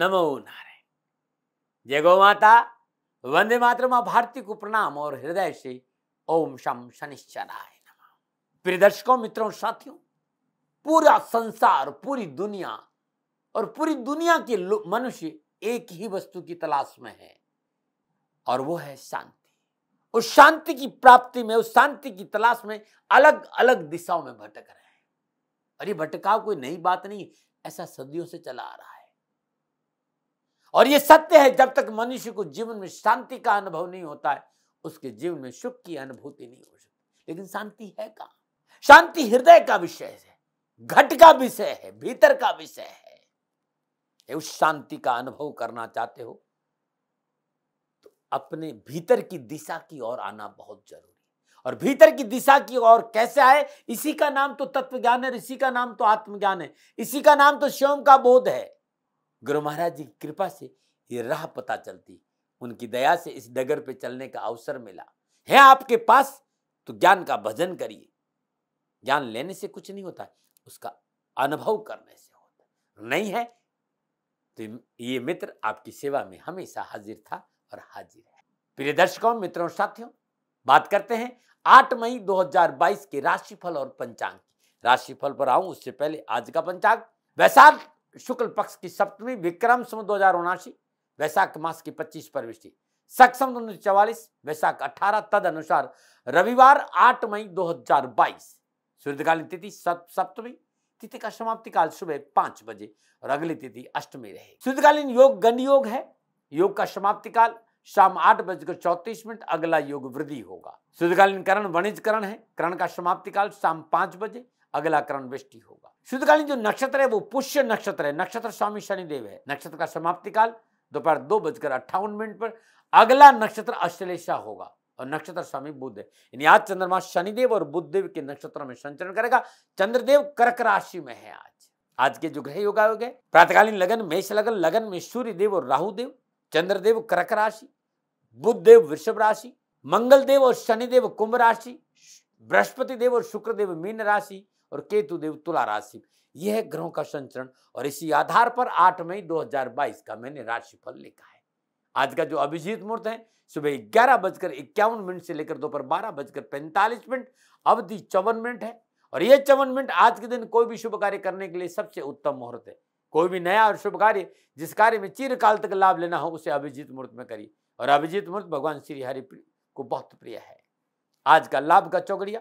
नमो नारायण जय माता वंदे मातर माँ भारती को प्रणाम और हृदय से ओम शम शनिश्चराय नमः प्रिय दर्शकों मित्रों साथियों पूरा संसार पूरी दुनिया और पूरी दुनिया के मनुष्य एक ही वस्तु की तलाश में है और वो है शांति उस शांति की प्राप्ति में उस शांति की तलाश में अलग अलग दिशाओं में भटक रहे हैं और ये भटकाव कोई नई बात नहीं ऐसा सदियों से चला आ रहा है और ये सत्य है जब तक मनुष्य को जीवन में शांति का अनुभव नहीं होता है उसके जीवन में सुख की अनुभूति नहीं हो सकती लेकिन शांति है कहा शांति हृदय का विषय है घट का विषय है भीतर का विषय है उस शांति का अनुभव करना चाहते हो तो अपने भीतर की दिशा की ओर आना बहुत जरूरी और भीतर की दिशा की ओर कैसे आए इसी का नाम तो तत्व ज्ञान है इसी का नाम तो आत्मज्ञान है इसी का नाम तो स्वयं का बोध है गुरु महाराज जी की कृपा से ये राह पता चलती उनकी दया से इस डगर पे चलने का अवसर मिला है आपके पास तो ज्ञान का भजन करिए ज्ञान लेने से कुछ नहीं होता उसका अनुभव करने से होता नहीं है तो ये मित्र आपकी सेवा में हमेशा हाजिर था और हाजिर है प्रिय दर्शकों मित्रों साथियों बात करते हैं 8 मई 2022 के राशिफल और पंचांग राशिफल पर आऊं उससे पहले आज का पंचांग वैशाख शुक्ल पक्ष की सप्तमी विक्रम सम दो हजार उनासी वैशाख मास की पच्चीस प्रविष्टि सक्षम उन्नीस सौ चवालीस वैशाख अठारह तद अनुसार रविवार आठ मई दो हजार बाईस सूर्यकालीन तिथि सप्तमी तिथि का समाप्ति काल सुबह पांच बजे और अगली तिथि अष्टमी रहे सूर्यकालीन योग गण योग है योग का समाप्ति काल शाम आठ बजकर चौतीस मिनट अगला योग वृद्धि होगा सूर्यकालीन करण वणिज करण है करण का समाप्ति काल शाम पांच बजे अगला करण वृष्टि होगा शुद्धकालीन जो नक्षत्र है वो पुष्य नक्षत्र है नक्षत्र स्वामी शनिदेव है नक्षत्र का समाप्ति काल दोपहर दो, बजकर अट्ठावन मिनट पर अगला नक्षत्र अश्लेषा होगा और नक्षत्र स्वामी बुद्ध है आज चंद्रमा शनिदेव और देव के नक्षत्रों में संचरण करेगा चंद्रदेव कर्क राशि में है आज आज के जो ग्रह योग आयोग है प्रातकालीन लगन मेष लगन लगन में सूर्य देव और राहु देव चंद्रदेव कर्क राशि बुद्ध देव वृषभ राशि मंगल देव और शनिदेव कुंभ राशि बृहस्पति देव और शुक्रदेव मीन राशि और केतु देव तुला राशि यह ग्रह ग्रहों का संचरण और इसी आधार पर 8 मई 2022 का मैंने राशिफल लिखा है आज का जो अभिजीत मुहूर्त है सुबह ग्यारह बजकर इक्यावन मिनट से लेकर दोपहर बारह बजकर पैंतालीस मिनट अवधि चौवन मिनट है और यह चौवन मिनट आज के दिन कोई भी शुभ कार्य करने के लिए सबसे उत्तम मुहूर्त है कोई भी नया और शुभ कार्य जिस कार्य में चिरकाल तक लाभ लेना हो उसे अभिजीत मुहूर्त में करिए और अभिजीत मुहूर्त भगवान श्री हरि को बहुत प्रिय है आज का लाभ का चौकड़िया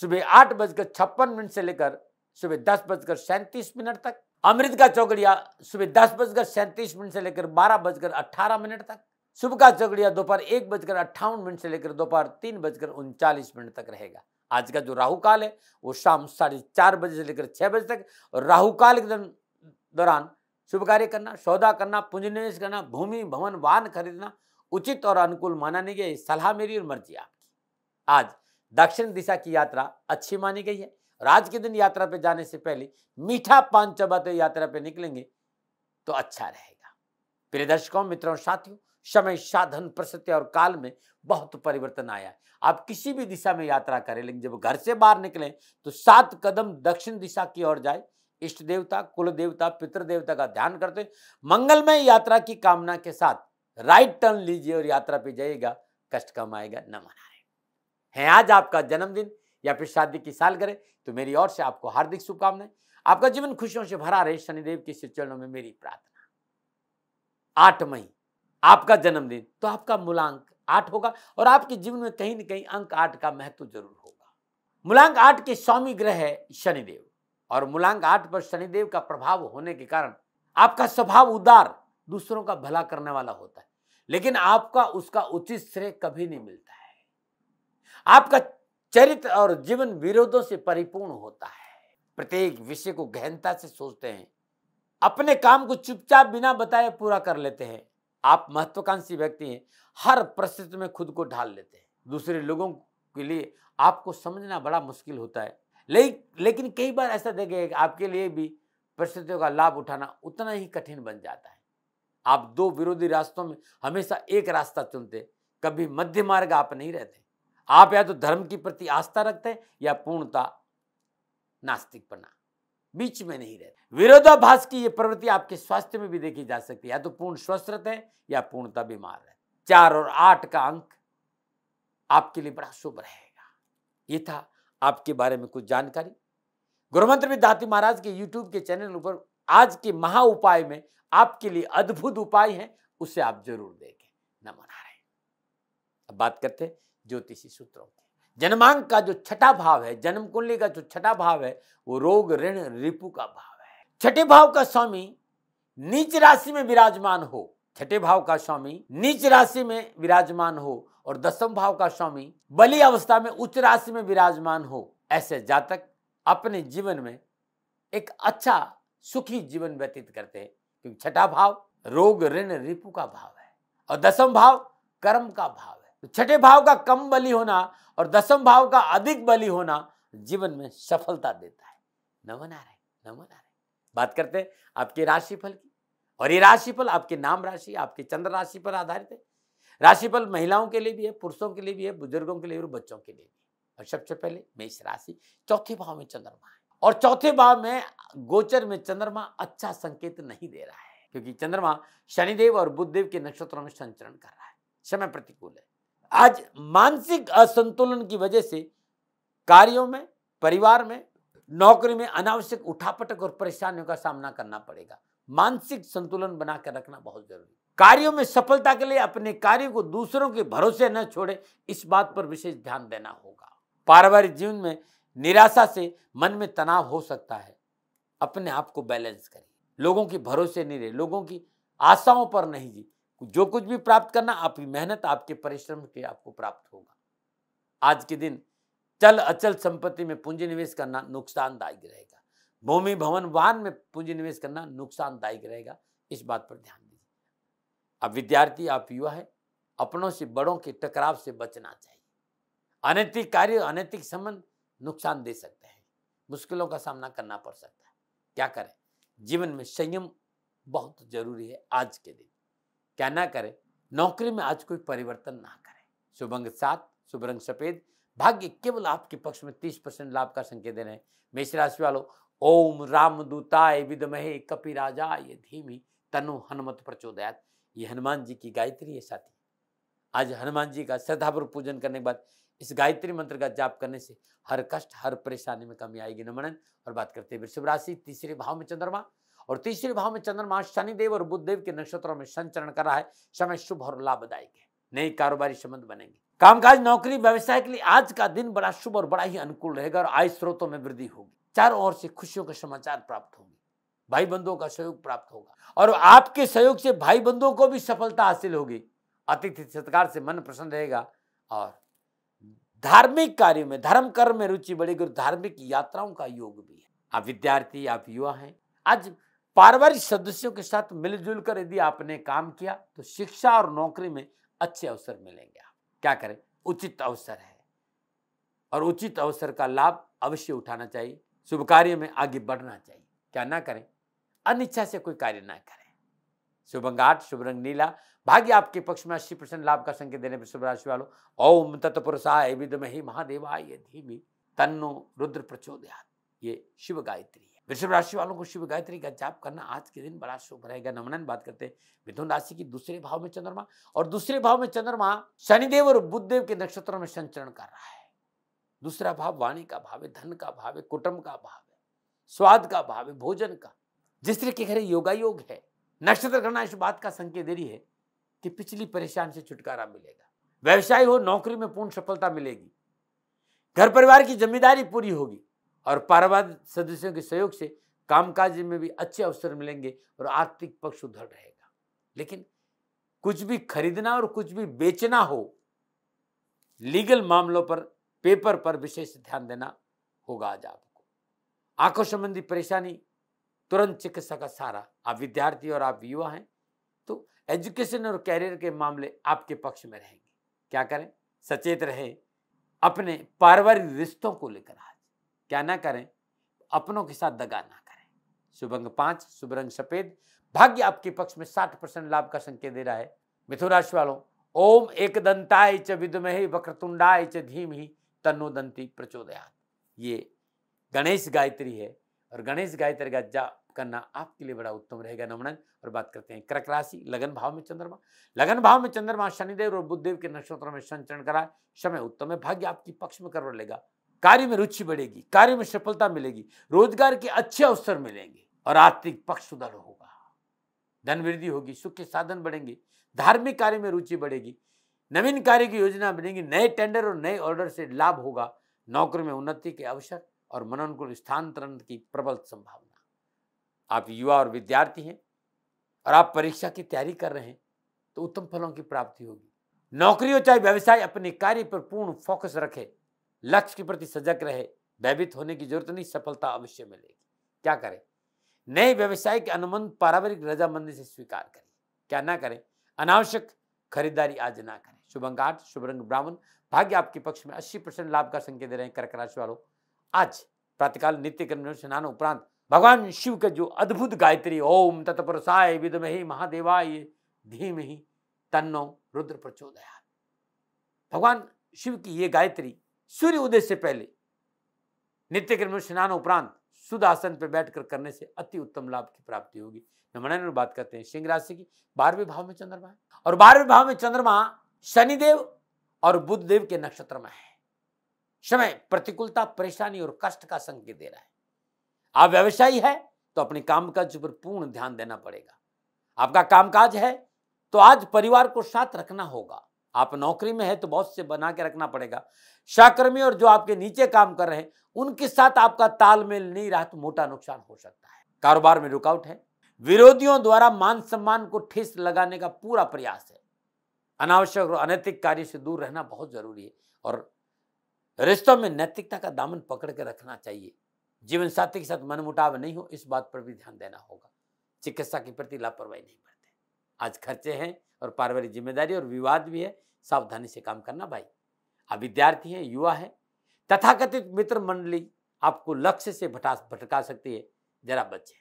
सुबह आठ बजकर छप्पन मिनट से लेकर सुबह दस बजकर सैंतीस मिनट तक अमृत का चौकड़िया सुबह दस बजकर सैंतीस मिनट से लेकर बारह बजकर अट्ठारह मिनट तक सुबह का चौकड़िया दोपहर एक बजकर अट्ठावन मिनट से लेकर दोपहर तीन बजकर उनचालीस मिनट तक रहेगा आज का जो राहु काल है वो शाम साढ़े चार बजे से लेकर छह बजे तक और राहु काल के दौरान शुभ कार्य करना सौदा करना पूंजी निवेश करना भूमि भवन वाहन खरीदना उचित और अनुकूल माना नहीं गया सलाह मेरी और मर्जी आपकी आज दक्षिण दिशा की यात्रा अच्छी मानी गई है और आज के दिन यात्रा पे जाने से पहले मीठा पान चबाते यात्रा पे निकलेंगे तो अच्छा रहेगा प्रिय दर्शकों मित्रों साथियों समय साधन प्रसत्य और काल में बहुत परिवर्तन आया है आप किसी भी दिशा में यात्रा करें लेकिन जब घर से बाहर निकलें तो सात कदम दक्षिण दिशा की ओर जाए इष्ट देवता कुल देवता पितृ देवता का ध्यान करते मंगलमय यात्रा की कामना के साथ राइट टर्न लीजिए और यात्रा पे जाइएगा कष्ट कम आएगा न मनाएगा है आज आपका जन्मदिन या फिर शादी की साल करें तो मेरी ओर से आपको हार्दिक शुभकामनाएं आपका जीवन खुशियों से भरा रहे शनिदेव के चरणों में मेरी प्रार्थना आठ मई आपका जन्मदिन तो आपका मूलांक आठ होगा और आपके जीवन में कहीं ना कहीं अंक आठ का महत्व जरूर होगा मूलांक आठ के स्वामी ग्रह है शनिदेव और मूलांक आठ पर शनिदेव का प्रभाव होने के कारण आपका स्वभाव उदार दूसरों का भला करने वाला होता है लेकिन आपका उसका उचित श्रेय कभी नहीं मिलता है आपका चरित्र और जीवन विरोधों से परिपूर्ण होता है प्रत्येक विषय को गहनता से सोचते हैं अपने काम को चुपचाप बिना बताए पूरा कर लेते हैं आप महत्वाकांक्षी व्यक्ति हैं हर परिस्थिति में खुद को ढाल लेते हैं दूसरे लोगों के लिए आपको समझना बड़ा मुश्किल होता है ले, लेकिन कई बार ऐसा देखेगा कि आपके लिए भी परिस्थितियों का लाभ उठाना उतना ही कठिन बन जाता है आप दो विरोधी रास्तों में हमेशा एक रास्ता चुनते कभी मध्य मार्ग आप नहीं रहते आप या तो धर्म के प्रति आस्था रखते हैं या पूर्णता नास्तिक बना बीच में नहीं रहते विरोधाभास की यह प्रवृत्ति आपके स्वास्थ्य में भी देखी जा सकती है या तो पूर्ण स्वस्थ रहते हैं या पूर्णता बीमार रहते चार और आठ का अंक आपके लिए बड़ा शुभ रहेगा ये था आपके बारे में कुछ जानकारी गुरुमंत्र भी दाती महाराज के यूट्यूब के चैनल पर आज के महा उपाय में आपके लिए अद्भुत उपाय है उसे आप जरूर देखें नमन आ रहे अब बात करते हैं ज्योतिषी सूत्रों के जन्मांक का जो छठा भाव है जन्म कुंडली का जो छठा भाव है वो रोग ऋण रिपु का भाव है छठे भाव का स्वामी नीच राशि में विराजमान हो छठे भाव का स्वामी नीच राशि में विराजमान हो और दसम भाव का स्वामी बलि अवस्था में उच्च राशि में विराजमान हो ऐसे जातक अपने जीवन में एक अच्छा सुखी जीवन व्यतीत करते हैं क्योंकि छठा भाव रोग ऋण रिपु का भाव है और दसम भाव कर्म का भाव तो छठे भाव का कम बलि होना और दसम भाव का अधिक बलि होना जीवन में सफलता देता है नमन आ रहे नमन आ रहे बात करते हैं आपके राशिफल की और ये राशिफल आपके नाम राशि आपके चंद्र राशि पर आधारित है राशिफल महिलाओं के लिए भी है पुरुषों के लिए भी है बुजुर्गों के लिए और बच्चों के लिए भी और सबसे पहले मेष राशि चौथे भाव में चंद्रमा है और चौथे भाव में गोचर में चंद्रमा अच्छा संकेत नहीं दे रहा है क्योंकि चंद्रमा शनिदेव और बुद्धदेव के नक्षत्रों में संचरण कर रहा है समय प्रतिकूल है आज मानसिक असंतुलन की वजह से कार्यों में परिवार में नौकरी में अनावश्यक उठापटक और परेशानियों का सामना करना पड़ेगा मानसिक संतुलन बनाकर रखना बहुत जरूरी कार्यों में सफलता के लिए अपने कार्यों को दूसरों के भरोसे न छोड़े इस बात पर विशेष ध्यान देना होगा पारिवारिक जीवन में निराशा से मन में तनाव हो सकता है अपने आप को बैलेंस करें लोगों के भरोसे नहीं रहे लोगों की आशाओं पर नहीं जी जो कुछ भी प्राप्त करना आपकी मेहनत आपके परिश्रम के आपको प्राप्त होगा आज के दिन चल अचल संपत्ति में पूंजी निवेश करना नुकसानदायक रहेगा भूमि भवन वाहन में पूंजी निवेश करना नुकसानदायक रहेगा इस बात पर ध्यान दीजिए अब विद्यार्थी आप युवा है अपनों से बड़ों के टकराव से बचना चाहिए अनैतिक कार्य अनैतिक संबंध नुकसान दे सकते हैं मुश्किलों का सामना करना पड़ सकता है क्या करें जीवन में संयम बहुत जरूरी है आज के दिन क्या ना करें नौकरी में आज कोई परिवर्तन ना करें शुभ सात शुभ रंग सफेद भाग्य केवल आपके पक्ष में तीस परसेंट लाभ का संकेत दे रहे हैं मेष राशि वालों ओम राम दूताय विदमहे कपि राजा ये धीमी तनु हनुमत प्रचोदयात ये हनुमान जी की गायत्री है साथी आज हनुमान जी का श्रद्धापूर्वक पूजन करने के बाद इस गायत्री मंत्र का जाप करने से हर कष्ट हर परेशानी में कमी आएगी नमन और बात करते हैं वृषभ राशि तीसरे भाव में चंद्रमा और तीसरे भाव में चंद्रमा शनिदेव और बुद्धदेव के नक्षत्रों में संचरण कर रहा है समय शुभ और लाभदायक है नए कारोबारी संबंध बनेंगे कामकाज नौकरी व्यवसाय के लिए आज का दिन बड़ा शुभ और बड़ा ही अनुकूल रहेगा और आय स्रोतों में वृद्धि होगी चारों ओर से खुशियों का समाचार प्राप्त होगी भाई बंधुओं का सहयोग प्राप्त होगा और आपके सहयोग से भाई बंधुओं को भी सफलता हासिल होगी अतिथि सत्कार से मन प्रसन्न रहेगा और धार्मिक कार्यो में धर्म कर्म में रुचि बढ़ेगी और धार्मिक यात्राओं का योग भी है आप विद्यार्थी आप युवा हैं आज पारिवारिक सदस्यों के साथ मिलजुल कर यदि आपने काम किया तो शिक्षा और नौकरी में अच्छे अवसर मिलेंगे आप क्या करें उचित अवसर है और उचित अवसर का लाभ अवश्य उठाना चाहिए शुभ कार्य में आगे बढ़ना चाहिए क्या ना करें अनिच्छा से कोई कार्य ना करें शुभ रंग आठ शुभ रंग नीला भाग्य आपके पक्ष में अस्सी परसेंट लाभ का संकेत देने पर शुभ राशि वालों ओम तत्पुरुषाय विदमहि महादेवाय धीमी तन्नो रुद्र प्रचोदयात ये शिव गायत्री वृषभ राशि वालों को शिव गायत्री का जाप करना आज के दिन बड़ा शुभ रहेगा नमनन बात करते हैं मिथुन राशि की दूसरे भाव में चंद्रमा और दूसरे भाव में चंद्रमा शनिदेव और बुद्धदेव के नक्षत्रों में संचरण कर रहा है दूसरा भाव वाणी का भाव है धन का भाव है कुटुंब का भाव है स्वाद का भाव है भोजन का जिस के खरे योगा योग है नक्षत्र करना इस बात का संकेत दे रही है कि पिछली परेशान से छुटकारा मिलेगा व्यवसाय हो नौकरी में पूर्ण सफलता मिलेगी घर परिवार की जिम्मेदारी पूरी होगी और पारावाद सदस्यों के सहयोग से कामकाज में भी अच्छे अवसर मिलेंगे और आर्थिक पक्ष उधर रहेगा लेकिन कुछ भी खरीदना और कुछ भी बेचना हो लीगल मामलों पर पेपर पर विशेष ध्यान देना होगा आज आपको आंखों संबंधी परेशानी तुरंत चिकित्सा का सहारा आप विद्यार्थी और आप युवा हैं तो एजुकेशन और कैरियर के मामले आपके पक्ष में रहेंगे क्या करें सचेत रहें अपने पारिवारिक रिश्तों को लेकर आज क्या ना करें अपनों के साथ दगा ना करें शुभ अंग पांच शुभ रंग सफेद भाग्य आपके पक्ष में साठ परसेंट लाभ का संकेत दे रहा है मिथुन राशि वालों ओम एक दंताय च विदमे वक्रतुंडाय च धीम ही तन्नो दंती प्रचोदयात ये गणेश गायत्री है और गणेश गायत्री का जाप करना आपके लिए बड़ा उत्तम रहेगा नमन और बात करते हैं कर्क राशि लगन भाव में चंद्रमा लगन भाव में चंद्रमा शनिदेव और बुद्धदेव के नक्षत्रों में संचरण करा समय उत्तम है भाग्य आपकी पक्ष में करवा लेगा कार्य में रुचि बढ़ेगी कार्य में सफलता मिलेगी रोजगार के अच्छे अवसर मिलेंगे और आर्थिक पक्ष सुधार होगा धन वृद्धि होगी सुख के साधन बढ़ेंगे धार्मिक कार्य में रुचि बढ़ेगी नवीन कार्य की योजना बनेगी नए टेंडर और नए ऑर्डर से लाभ होगा नौकरी में उन्नति के अवसर और मनोनुकूल स्थानांतरण की प्रबल संभावना आप युवा और विद्यार्थी हैं और आप परीक्षा की तैयारी कर रहे हैं तो उत्तम फलों की प्राप्ति होगी नौकरी हो चाहे व्यवसाय अपने कार्य पर पूर्ण फोकस रखें लक्ष्य के प्रति सजग रहे भयभीत होने की जरूरत नहीं सफलता अवश्य मिलेगी क्या करें नए व्यवसाय के अनुबंध पारिवारिक रजामंदी से स्वीकार करें क्या ना करें अनावश्यक खरीदारी आज ना करें आठ शुभ रंग ब्राह्मण भाग्य आपके पक्ष में अस्सी परसेंट लाभ का संकेत दे रहे हैं कर्क राशि वालों आज प्रातकाल नित्य कर्म स्नान उपरांत भगवान शिव का जो अद्भुत गायत्री ओम तत्पुरुषाय विदमे महादेवाय धीमे तन्नो रुद्र प्रचोदया भगवान शिव की ये गायत्री सूर्य उदय से पहले नित्यक्रम में स्नान उपरांत शुद्ध आसन पर बैठकर करने से अति उत्तम लाभ की प्राप्ति होगी मेमणन बात करते हैं सिंह राशि की बारहवें भाव में चंद्रमा है और बारहवें भाव में चंद्रमा शनिदेव और बुद्ध देव के नक्षत्र में है समय प्रतिकूलता परेशानी और कष्ट का संकेत दे रहा है आप व्यवसायी है तो अपने कामकाज पर पूर्ण ध्यान देना पड़ेगा आपका कामकाज है तो आज परिवार को साथ रखना होगा आप नौकरी में है तो बहुत से बना के रखना पड़ेगा सहकर्मी और जो आपके नीचे काम कर रहे हैं उनके साथ आपका तालमेल नहीं रहा तो मोटा नुकसान हो सकता है कारोबार में रुकावट है विरोधियों द्वारा मान सम्मान को ठेस लगाने का पूरा प्रयास है अनावश्यक और अनैतिक कार्य से दूर रहना बहुत जरूरी है और रिश्तों में नैतिकता का दामन पकड़ के रखना चाहिए जीवन साथी के साथ मनमुटाव नहीं हो इस बात पर भी ध्यान देना होगा चिकित्सा के प्रति लापरवाही नहीं बढ़ते आज खर्चे हैं और पारिवारिक जिम्मेदारी और विवाद भी है सावधानी से काम करना भाई आप हाँ, विद्यार्थी हैं युवा हैं तथाकथित मित्र मंडली आपको लक्ष्य से भटा भटका सकती है जरा बच्चे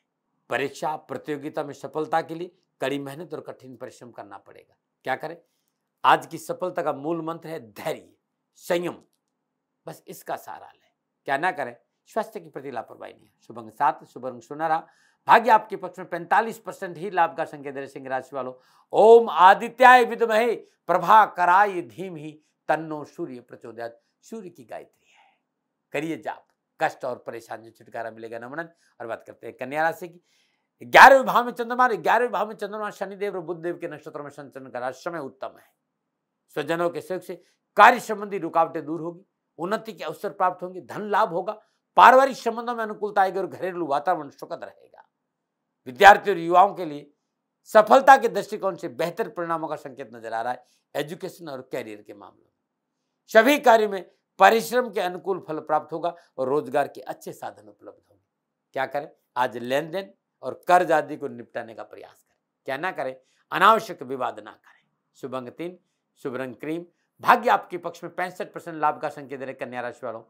परीक्षा प्रतियोगिता में सफलता के लिए कड़ी मेहनत और कठिन परिश्रम करना पड़ेगा क्या करें आज की सफलता का मूल मंत्र है धैर्य संयम बस इसका सारा लें क्या ना करें स्वास्थ्य के प्रति लापरवाही नहीं शुभ अंग सात शुभ रंग सुनहरा भाग्य आपके पक्ष में पैंतालीस परसेंट ही लाभ का संकेत सिंह राशि वालों ओम आदित्याय विदमहे प्रभा कराय धीम ही तन्नो सूर्य प्रचोदयात सूर्य की गायत्री है करिए जाप कष्ट और परेशानी से छुटकारा मिलेगा नमनन और बात करते हैं कन्या राशि की ग्यारहवें भाव में चंद्रमा ग्यारहवें भाव में चंद्रमा शनिदेव और बुद्धदेव के नक्षत्र में संचरण का समय उत्तम है स्वजनों के सहयोग से कार्य संबंधी रुकावटें दूर होगी उन्नति के अवसर प्राप्त होंगे धन लाभ होगा पारिवारिक संबंधों में अनुकूलता आएगी और घरेलू वातावरण सुखद रहेगा विद्यार्थी और युवाओं के लिए सफलता के दृष्टिकोण से बेहतर परिणामों का संकेत नजर आ रहा है एजुकेशन और कैरियर के मामले सभी कार्य में परिश्रम के अनुकूल फल प्राप्त होगा और रोजगार के अच्छे साधन उपलब्ध होंगे क्या करें आज लेन देन और कर्ज आदि को निपटाने का प्रयास करें क्या ना करें अनावश्यक विवाद ना करें शुभ अंग तीन शुभ रंग क्रीम भाग्य आपके पक्ष में पैंसठ परसेंट लाभ का संकेत दे रहे कन्या राशि वालों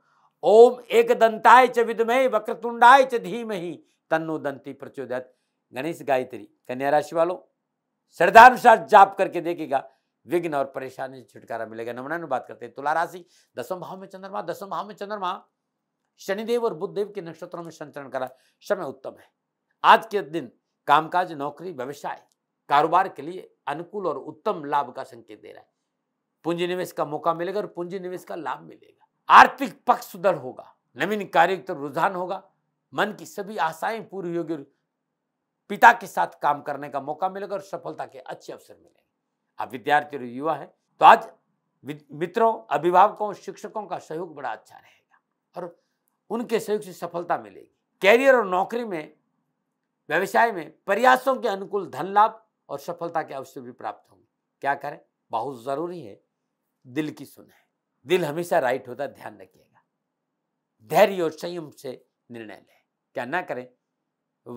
ओम एक दंताय च विदमय वक्रतुंडाय च धीमहि तन्नो दंती प्रचोदयत गणेश गायत्री कन्या राशि वालों श्रद्धानुसार जाप करके देखेगा विघ्न और परेशानी से छुटकारा मिलेगा नमन बात करते हैं तुला राशि दसम भाव में चंद्रमा दसम भाव में चंद्रमा शनिदेव और बुद्धदेव के नक्षत्रों में संचरण करा समय उत्तम है आज के दिन कामकाज नौकरी व्यवसाय कारोबार के लिए अनुकूल और उत्तम लाभ का संकेत दे रहा है पूंजी निवेश का मौका मिलेगा और पूंजी निवेश का लाभ मिलेगा आर्थिक पक्ष सुदृढ़ होगा नवीन कार्य रुझान होगा मन की सभी आशाएं पूरी होगी पिता के साथ काम करने का मौका मिलेगा और सफलता के अच्छे अवसर मिलेंगे आप विद्यार्थी और युवा हैं तो आज मित्रों अभिभावकों शिक्षकों का सहयोग बड़ा अच्छा रहेगा और उनके सहयोग से सफलता मिलेगी कैरियर और नौकरी में व्यवसाय में प्रयासों के अनुकूल धन लाभ और सफलता के अवसर भी प्राप्त होंगे क्या करें बहुत ज़रूरी है दिल की सुने दिल हमेशा राइट होता ध्यान रखिएगा धैर्य और संयम से निर्णय लें क्या ना करें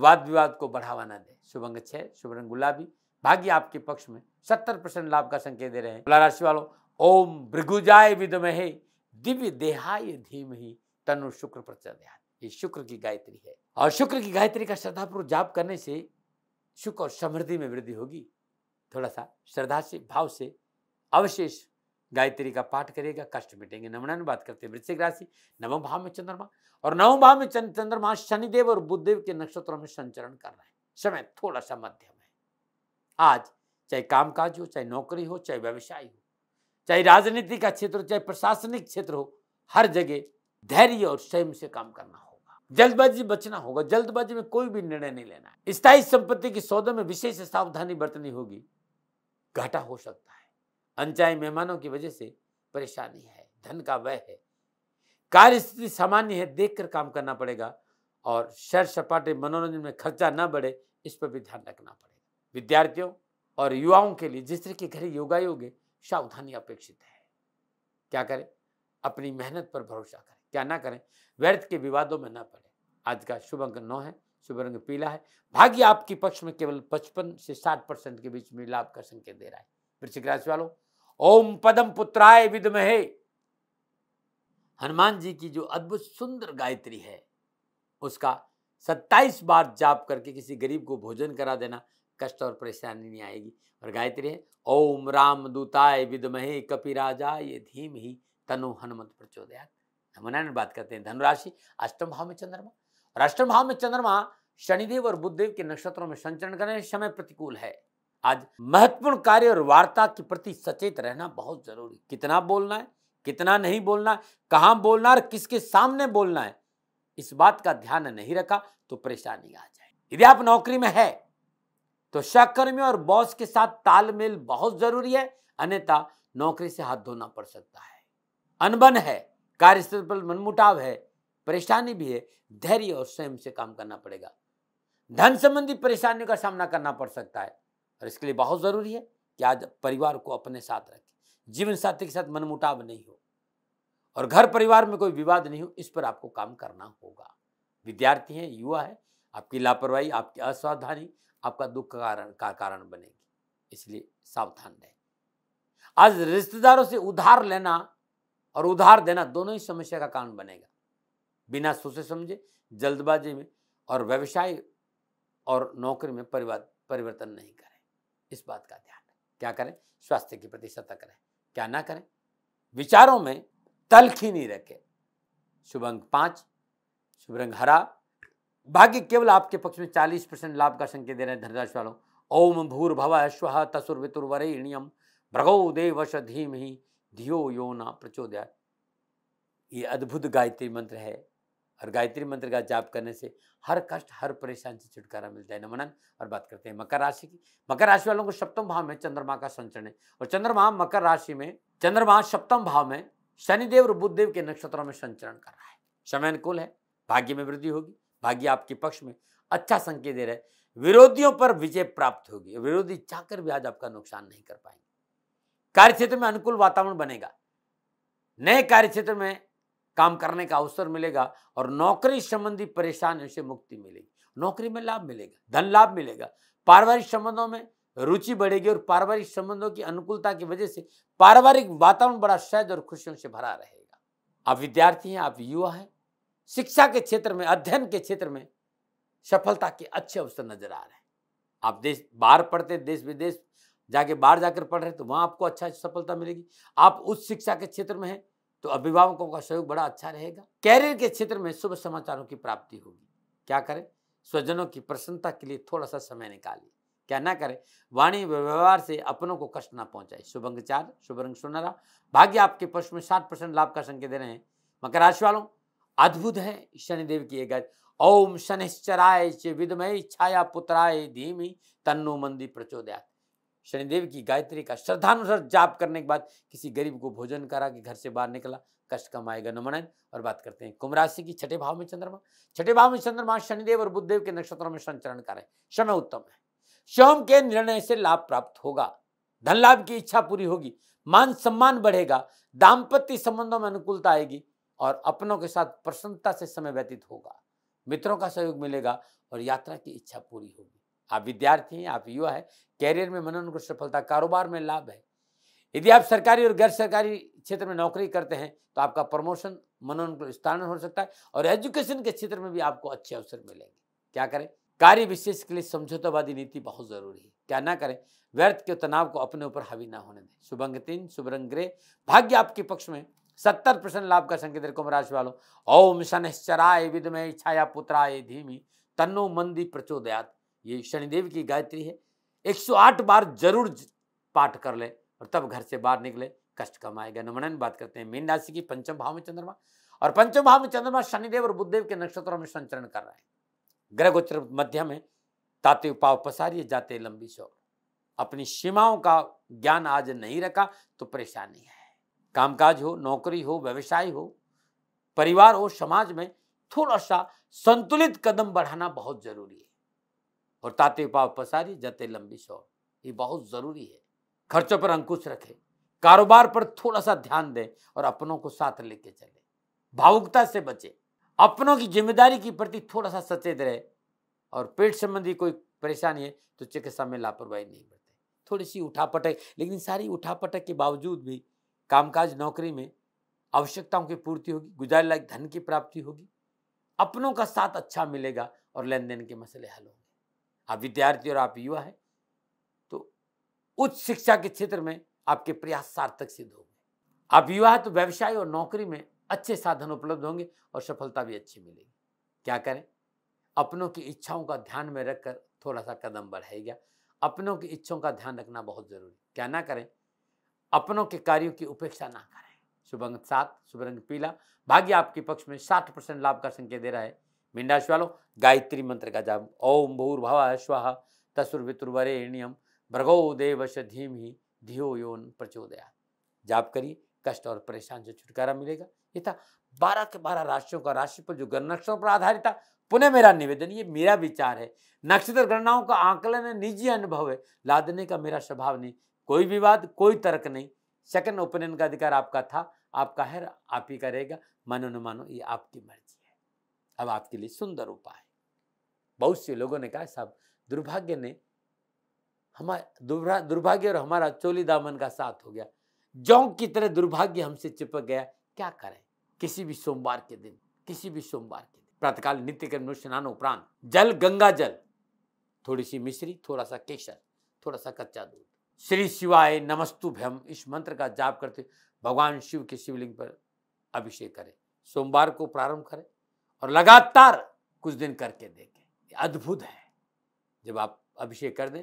वाद विवाद को बढ़ावा ना दें शुभंग छः शुभरंग गुलाबी भाग्य आपके पक्ष में सत्तर परसेंट लाभ का संकेत दे रहे हैं तुला राशि वालों ओम भृगुजाय विदमहे दिव्य देहाय धीम ही तनु शुक्र प्रचोदया ये शुक्र की गायत्री है और शुक्र की गायत्री का श्रद्धापूर्व जाप करने से सुख और समृद्धि में वृद्धि होगी थोड़ा सा श्रद्धा से भाव से अवशेष गायत्री का पाठ करेगा कष्ट मिटेंगे नमनान बात करते हैं वृश्चिक राशि नवम भाव में चंद्रमा और नवम भाव में चंद्रमा शनिदेव और बुद्धदेव के नक्षत्रों में संचरण कर रहे हैं समय थोड़ा सा मध्यम आज चाहे कामकाज हो चाहे नौकरी हो चाहे व्यवसाय हो चाहे राजनीति का क्षेत्र हो चाहे प्रशासनिक क्षेत्र हो हर जगह धैर्य और संयम से काम करना होगा जल्दबाजी बचना होगा जल्दबाजी में कोई भी निर्णय नहीं लेना है स्थायी संपत्ति के सौदे में विशेष सावधानी बरतनी होगी घाटा हो सकता है अनचाहे मेहमानों की वजह से परेशानी है धन का व्यय है कार्य स्थिति सामान्य है देखकर काम करना पड़ेगा और सैर सपाटे मनोरंजन में खर्चा न बढ़े इस पर भी ध्यान रखना पड़ेगा विद्यार्थियों और युवाओं के लिए जिस तरह के घरे योगा योगे सावधानी अपेक्षित है क्या करें अपनी मेहनत पर भरोसा करें क्या ना करें व्यर्थ के विवादों में ना पड़े आज का शुभ अंक नौ है शुभ रंग पीला है भाग्य आपके पक्ष में केवल पचपन से साठ परसेंट के बीच में लाभ का संकेत दे रहा है वृश्चिक राशि वालों ओम पदम पुत्राय विदमहे हनुमान जी की जो अद्भुत सुंदर गायत्री है उसका सत्ताईस बार जाप करके किसी गरीब को भोजन करा देना कष्ट और परेशानी नहीं आएगी और गायत्री है ओम राम दूताय विदमहे कपि राजा ये धीम ही तनु हनुमत प्रचोदयात हनुमान बात करते हैं धनुराशि अष्टम भाव में चंद्रमा और अष्टम भाव में चंद्रमा शनिदेव और बुद्धदेव के नक्षत्रों में संचरण करने समय प्रतिकूल है आज महत्वपूर्ण कार्य और वार्ता के प्रति सचेत रहना बहुत जरूरी कितना बोलना है कितना नहीं बोलना है कहाँ बोलना और किसके सामने बोलना है इस बात का ध्यान नहीं रखा तो परेशानी आ जाए यदि आप नौकरी में है तो सहकर्मियों और बॉस के साथ तालमेल बहुत जरूरी है अन्यथा नौकरी से हाथ धोना पड़ सकता है अनबन है कार्यस्थल पर मनमुटाव है परेशानी भी है धैर्य और स्वयं से काम करना पड़ेगा धन संबंधी परेशानियों का सामना करना पड़ सकता है और इसके लिए बहुत ज़रूरी है कि आज परिवार को अपने साथ रखें जीवन साथी के साथ मनमुटाव नहीं हो और घर परिवार में कोई विवाद नहीं हो इस पर आपको काम करना होगा विद्यार्थी हैं युवा है आपकी लापरवाही आपकी असावधानी आपका दुख का कारण का कारण बनेगी इसलिए सावधान रहें आज रिश्तेदारों से उधार लेना और उधार देना दोनों ही समस्या का कारण बनेगा बिना सोचे समझे जल्दबाजी में और व्यवसाय और नौकरी में परिवर्तन नहीं करें इस बात का ध्यान क्या करें स्वास्थ्य के प्रति सतर्क रहें क्या ना करें विचारों में तलखी नहीं रखें शुभ अंक पाँच शुभ रंग हरा भाग्य केवल आपके पक्ष में 40 परसेंट लाभ का संकेत दे रहे हैं धनराशि वालों ओम भूर्भव अश्व तसुर वितुर्वरेण्यम भ्रगौ देवश धीम ही धियो यो ना प्रचोदया ये अद्भुत गायत्री मंत्र है और गायत्री मंत्र का जाप करने से हर कष्ट हर परेशान से छुटकारा मिलता है नमनन और बात करते हैं मकर राशि की मकर राशि वालों को सप्तम भाव में चंद्रमा का संचरण है और चंद्रमा मकर राशि में चंद्रमा सप्तम भाव में शनिदेव और बुद्धदेव के नक्षत्रों में संचरण कर रहा है समय अनुकूल है भाग्य में वृद्धि होगी भाग्य आपके पक्ष में अच्छा संकेत दे रहे विरोधियों पर विजय प्राप्त होगी विरोधी चाहकर भी आज आपका नुकसान नहीं कर पाएंगे कार्य क्षेत्र में अनुकूल वातावरण बनेगा नए कार्य क्षेत्र में काम करने का अवसर मिलेगा और नौकरी संबंधी परेशानियों से मुक्ति मिलेगी नौकरी में लाभ मिलेगा धन लाभ मिलेगा पारिवारिक संबंधों में रुचि बढ़ेगी और पारिवारिक संबंधों की अनुकूलता की वजह से पारिवारिक वातावरण बड़ा सहज और खुशियों से भरा रहेगा आप विद्यार्थी हैं आप युवा हैं शिक्षा के क्षेत्र में अध्ययन के क्षेत्र में सफलता के अच्छे अवसर नजर आ रहे हैं आप देश बाहर पढ़ते देश विदेश जाके बाहर जाकर पढ़ रहे तो वहाँ आपको अच्छा सफलता मिलेगी आप उच्च शिक्षा के क्षेत्र में हैं तो अभिभावकों का सहयोग बड़ा अच्छा रहेगा कैरियर के क्षेत्र में शुभ समाचारों की प्राप्ति होगी क्या करें स्वजनों की प्रसन्नता के लिए थोड़ा सा समय निकालिए क्या ना करें वाणी व्यवहार से अपनों को कष्ट ना पहुंचाए शुभंग चार शुभ रंग सुनरा भाग्य आपके पक्ष में सात परसेंट लाभ का संकेत दे रहे हैं मकर राशि वालों अद्भुत है शनिदेव की ये गाय ओम शनिश्चराय च विदमय छाया पुत्राय धीमी तन्नो मंदी प्रचोदयात शनिदेव की गायत्री का श्रद्धानुसार जाप करने के बाद किसी गरीब को भोजन करा के घर से बाहर निकला कष्ट कमाएगा नमनन और बात करते हैं कुंभ राशि की छठे भाव में चंद्रमा छठे भाव में चंद्रमा शनिदेव और बुद्धदेव के नक्षत्रों में संचरण करें समय उत्तम है स्वयं के निर्णय से लाभ प्राप्त होगा धन लाभ की इच्छा पूरी होगी मान सम्मान बढ़ेगा दाम्पत्य संबंधों में अनुकूलता आएगी और अपनों के साथ प्रसन्नता से समय व्यतीत होगा मित्रों का सहयोग मिलेगा और यात्रा की इच्छा पूरी होगी आप विद्यार्थी हैं आप युवा हैं कैरियर में मनन को सफलता कारोबार में लाभ है यदि आप सरकारी और गैर सरकारी क्षेत्र में नौकरी करते हैं तो आपका प्रमोशन मनोन स्थान हो सकता है और एजुकेशन के क्षेत्र में भी आपको अच्छे अवसर मिलेंगे क्या करें कार्य विशेष के लिए समझौतावादी नीति बहुत जरूरी है क्या ना करें व्यर्थ के तनाव को अपने ऊपर हावी ना होने दें शुभ अंग तीन शुभ रंग ग्रह भाग्य आपके पक्ष में सत्तर परसेंट लाभ का संकेत कुंभ राशि वालों ओम शनिश्चराय विदमय छाया पुत्राय धीमी तन्नो मंदी प्रचोदयात ये शनिदेव की गायत्री है 108 बार जरूर पाठ कर ले और तब घर से बाहर निकले कष्ट आएगा नमनन बात करते हैं मीन राशि की पंचम भाव में चंद्रमा और पंचम भाव में चंद्रमा शनिदेव और बुद्धदेव के नक्षत्रों में संचरण कर रहे हैं ग्रह गोचर मध्य में ताते पाव पसारिए जाते लंबी शोर अपनी सीमाओं का ज्ञान आज नहीं रखा तो परेशानी है कामकाज हो नौकरी हो व्यवसाय हो परिवार हो समाज में थोड़ा सा संतुलित कदम बढ़ाना बहुत जरूरी है और ताते पाव पसारी जते लंबी शौर ये बहुत जरूरी है खर्चों पर अंकुश रखें कारोबार पर थोड़ा सा ध्यान दें और अपनों को साथ लेके चले भावुकता से बचें अपनों की जिम्मेदारी के प्रति थोड़ा सा सचेत रहे और पेट संबंधी कोई परेशानी है तो चिकित्सा में लापरवाही नहीं बरतें थोड़ी सी उठापटक लेकिन सारी उठापटक के बावजूद भी कामकाज नौकरी में आवश्यकताओं की पूर्ति होगी गुजार लायक धन की प्राप्ति होगी अपनों का साथ अच्छा मिलेगा और लेन देन के मसले हल होंगे आप विद्यार्थी और आप युवा हैं तो उच्च शिक्षा के क्षेत्र में आपके प्रयास सार्थक सिद्ध होंगे आप युवा हैं तो व्यवसाय और नौकरी में अच्छे साधन उपलब्ध होंगे और सफलता भी अच्छी मिलेगी क्या करें अपनों की इच्छाओं का ध्यान में रखकर थोड़ा सा कदम बढ़ाएगा अपनों की इच्छाओं का ध्यान रखना बहुत ज़रूरी क्या ना करें अपनों के कार्यों की उपेक्षा ना करें शुभ अंक सात शुभ रंग पीला भाग्य आपके पक्ष में साठ परसेंट लाभ का संकेत दे रहा है मिंडाश वालों गायत्री मंत्र का जाप ओम अश्वाह तसुर वितुर्वरेण्यम भ्रगो देवश धीम ही धियो योन प्रचोदया जाप करिए कष्ट और परेशान से छुटकारा मिलेगा ये था बारह के बारह राशियों का राशि पर जो ग्रह पर आधारित था पुनः मेरा निवेदन ये मेरा विचार है नक्षत्र गणनाओं का आंकलन है निजी अनुभव है लादने का मेरा स्वभाव नहीं कोई विवाद कोई तर्क नहीं सेकंड ओपिनियन का अधिकार आपका था आपका है आप ही करेगा मानो न मानो ये आपकी मर्जी है अब आपके लिए सुंदर उपाय बहुत से लोगों ने कहा साहब दुर्भाग्य ने हमारा दुर्भाग्य और हमारा चोली दामन का साथ हो गया जौक की तरह दुर्भाग्य हमसे चिपक गया क्या करें किसी भी सोमवार के दिन किसी भी सोमवार के दिन प्रातकाल नित्य के स्नान उपरांत जल गंगा जल थोड़ी सी मिश्री थोड़ा सा केसर थोड़ा सा कच्चा दूध श्री शिवाय नमस्तु भयम इस मंत्र का जाप करते भगवान शिव के शिवलिंग पर अभिषेक करें सोमवार को प्रारंभ करें और लगातार कुछ दिन करके देखें ये अद्भुत है जब आप अभिषेक कर दें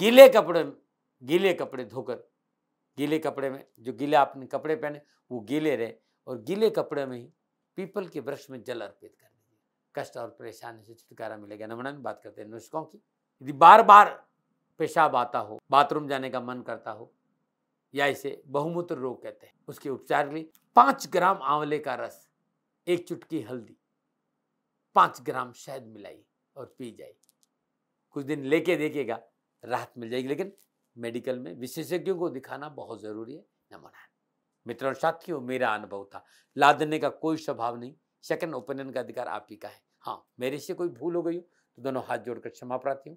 गीले कपड़े गीले कपड़े धोकर गीले कपड़े में जो गीले आपने कपड़े पहने वो गीले रहे और गीले कपड़े में ही पीपल के वृक्ष में जल अर्पित कर दीजिए कष्ट और परेशानी से छुटकारा मिलेगा नमन बात करते हैं नुस्खों की यदि बार बार पेशाब आता हो बाथरूम जाने का मन करता हो या इसे बहुमूत्र रोग कहते हैं उसके उपचार के लिए पाँच ग्राम आंवले का रस एक चुटकी हल्दी पाँच ग्राम शहद मिलाइए और पी जाइए कुछ दिन लेके देखिएगा राहत मिल जाएगी लेकिन मेडिकल में विशेषज्ञों को दिखाना बहुत ज़रूरी है नमोनान मित्र और साथियों मेरा अनुभव था लादने का कोई स्वभाव नहीं सेकंड ओपिनियन का अधिकार आप ही का है हाँ मेरे से कोई भूल हो गई हो तो दोनों हाथ जोड़कर क्षमा प्राप्ति हूँ